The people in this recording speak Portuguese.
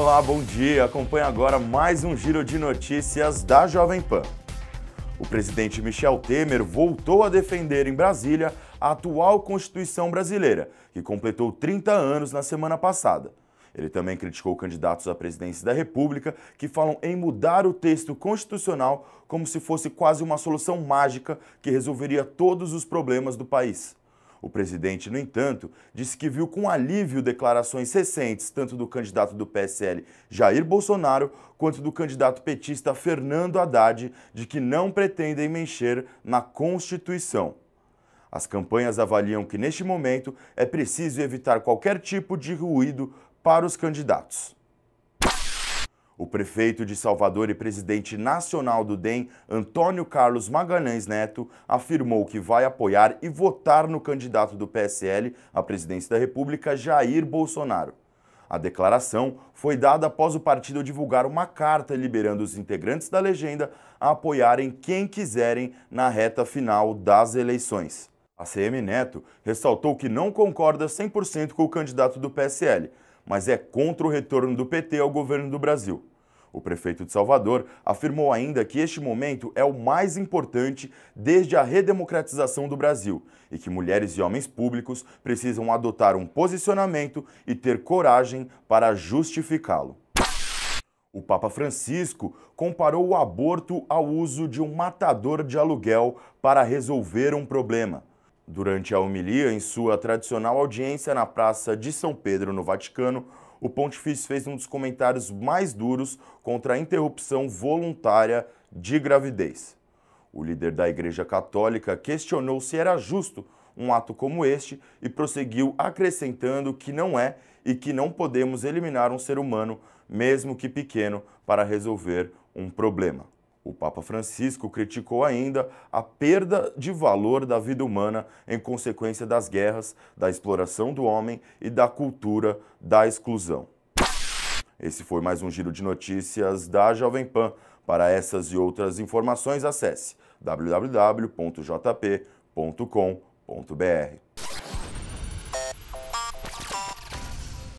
Olá, bom dia. Acompanhe agora mais um giro de notícias da Jovem Pan. O presidente Michel Temer voltou a defender em Brasília a atual Constituição brasileira, que completou 30 anos na semana passada. Ele também criticou candidatos à presidência da República que falam em mudar o texto constitucional como se fosse quase uma solução mágica que resolveria todos os problemas do país. O presidente, no entanto, disse que viu com alívio declarações recentes, tanto do candidato do PSL Jair Bolsonaro, quanto do candidato petista Fernando Haddad, de que não pretendem mexer na Constituição. As campanhas avaliam que, neste momento, é preciso evitar qualquer tipo de ruído para os candidatos. O prefeito de Salvador e presidente nacional do DEM, Antônio Carlos Magalhães Neto, afirmou que vai apoiar e votar no candidato do PSL à presidência da República, Jair Bolsonaro. A declaração foi dada após o partido divulgar uma carta liberando os integrantes da legenda a apoiarem quem quiserem na reta final das eleições. A CM Neto ressaltou que não concorda 100% com o candidato do PSL, mas é contra o retorno do PT ao governo do Brasil. O prefeito de Salvador afirmou ainda que este momento é o mais importante desde a redemocratização do Brasil e que mulheres e homens públicos precisam adotar um posicionamento e ter coragem para justificá-lo. O Papa Francisco comparou o aborto ao uso de um matador de aluguel para resolver um problema. Durante a homilia, em sua tradicional audiência na Praça de São Pedro, no Vaticano, o pontifício fez um dos comentários mais duros contra a interrupção voluntária de gravidez. O líder da Igreja Católica questionou se era justo um ato como este e prosseguiu acrescentando que não é e que não podemos eliminar um ser humano, mesmo que pequeno, para resolver um problema. O Papa Francisco criticou ainda a perda de valor da vida humana em consequência das guerras, da exploração do homem e da cultura da exclusão. Esse foi mais um giro de notícias da Jovem Pan. Para essas e outras informações, acesse www.jp.com.br.